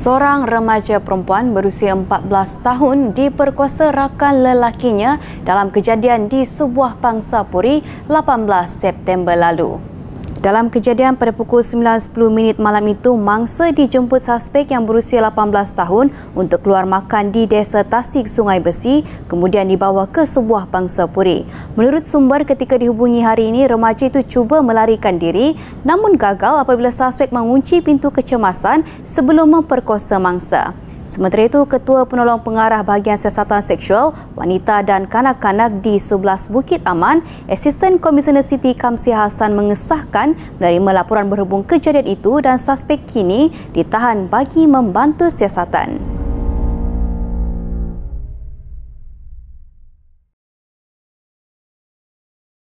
seorang remaja perempuan berusia 14 tahun diperkuasa rakan lelakinya dalam kejadian di sebuah pangsa puri 18 September lalu. Dalam kejadian pada pukul 9.10 minit malam itu, mangsa dijemput suspek yang berusia 18 tahun untuk keluar makan di desa Tasik Sungai Besi kemudian dibawa ke sebuah bangsa puri. Menurut sumber ketika dihubungi hari ini, remaja itu cuba melarikan diri namun gagal apabila suspek mengunci pintu kecemasan sebelum memperkosa mangsa. Sementara itu, Ketua Penolong Pengarah Bahagian Siasatan Seksual, Wanita dan Kanak-Kanak di 11 Bukit Aman, Asisten Commissioner Siti Kamsi Hassan mengesahkan menerima laporan berhubung kejadian itu dan suspek kini ditahan bagi membantu siasatan.